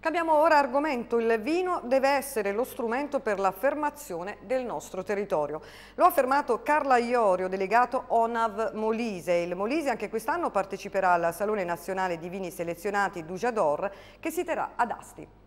Cambiamo ora argomento, il vino deve essere lo strumento per l'affermazione del nostro territorio. Lo ha affermato Carla Iorio, delegato ONAV Molise. Il Molise anche quest'anno parteciperà al Salone Nazionale di Vini Selezionati Dujador che si terrà ad Asti.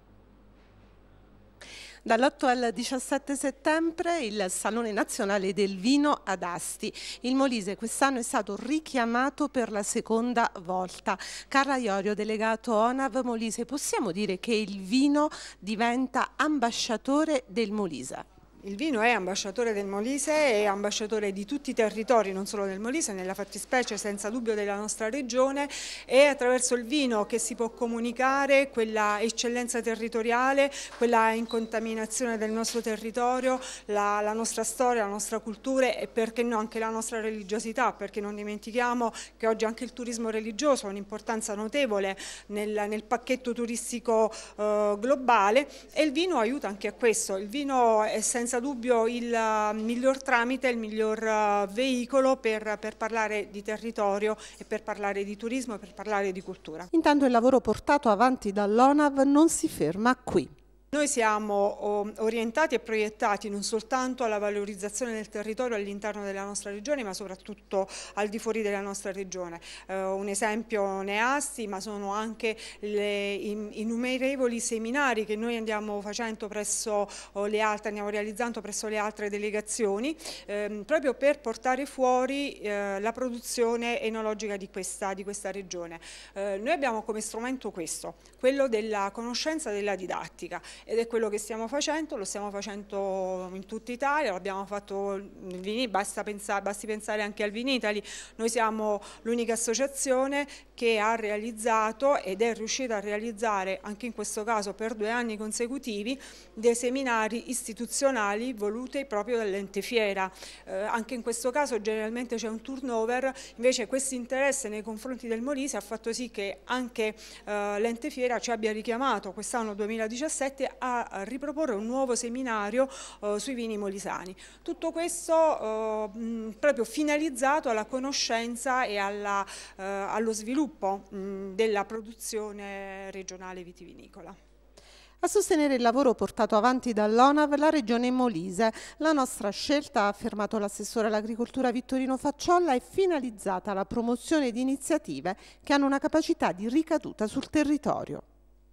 Dall'8 al 17 settembre il Salone Nazionale del Vino ad Asti. Il Molise quest'anno è stato richiamato per la seconda volta. Carla Iorio, delegato ONAV Molise, possiamo dire che il vino diventa ambasciatore del Molise? Il vino è ambasciatore del Molise e ambasciatore di tutti i territori, non solo del Molise, nella fattispecie senza dubbio della nostra regione È attraverso il vino che si può comunicare quella eccellenza territoriale, quella incontaminazione del nostro territorio, la, la nostra storia, la nostra cultura e perché no anche la nostra religiosità, perché non dimentichiamo che oggi anche il turismo religioso ha un'importanza notevole nel, nel, pacchetto turistico eh, globale e il vino aiuta anche a questo, il vino è senza senza dubbio il eh, miglior tramite, il miglior eh, veicolo per, per, parlare di territorio e per parlare di turismo e per parlare di cultura. Intanto il lavoro portato avanti dall'ONAV non si ferma qui. Noi siamo oh, orientati e proiettati non soltanto alla valorizzazione del territorio all'interno della nostra regione, ma soprattutto al di fuori della nostra regione. Eh, un esempio ne asti, ma sono anche le innumerevoli seminari che noi andiamo facendo presso oh, le altre, andiamo realizzando presso le altre delegazioni, ehm, proprio per portare fuori eh, la produzione enologica di questa, di questa regione. Eh, noi abbiamo come strumento questo, quello della conoscenza della didattica ed è quello che stiamo facendo, lo stiamo facendo in tutta Italia, l'abbiamo fatto nel Vini, basta pensare, basti pensare anche al Vinitali, noi siamo l'unica associazione che ha realizzato ed è riuscita a realizzare anche in questo caso per due anni consecutivi dei seminari istituzionali voluti proprio dall'ente fiera, eh, anche in questo caso generalmente c'è un turnover, invece questo interesse nei confronti del Molise ha fatto sì che anche eh, l'ente fiera ci abbia richiamato quest'anno 2017 a riproporre un nuovo seminario eh, sui vini molisani. Tutto questo eh, proprio finalizzato alla conoscenza e alla, eh, allo sviluppo mh, della produzione regionale vitivinicola. A sostenere il lavoro portato avanti dall'ONAV la Regione Molise. La nostra scelta, ha affermato l'assessore all'agricoltura Vittorino Facciolla, è finalizzata alla promozione di iniziative che hanno una capacità di ricaduta sul territorio.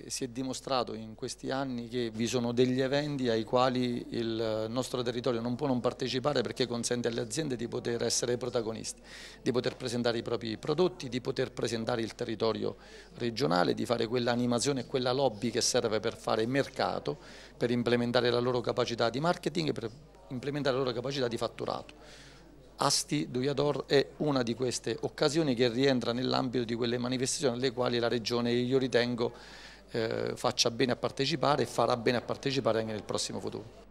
Si è dimostrato in questi anni che vi sono degli eventi ai quali il nostro territorio non può non partecipare perché consente alle aziende di poter essere protagonisti, di poter presentare i propri prodotti, di poter presentare il territorio regionale, di fare quell'animazione e quella lobby che serve per fare mercato, per implementare la loro capacità di marketing e per implementare la loro capacità di fatturato. Asti Duiador è una di queste occasioni che rientra nell'ambito di quelle manifestazioni alle quali la Regione io ritengo eh, faccia bene a partecipare e farà bene a partecipare anche nel prossimo futuro.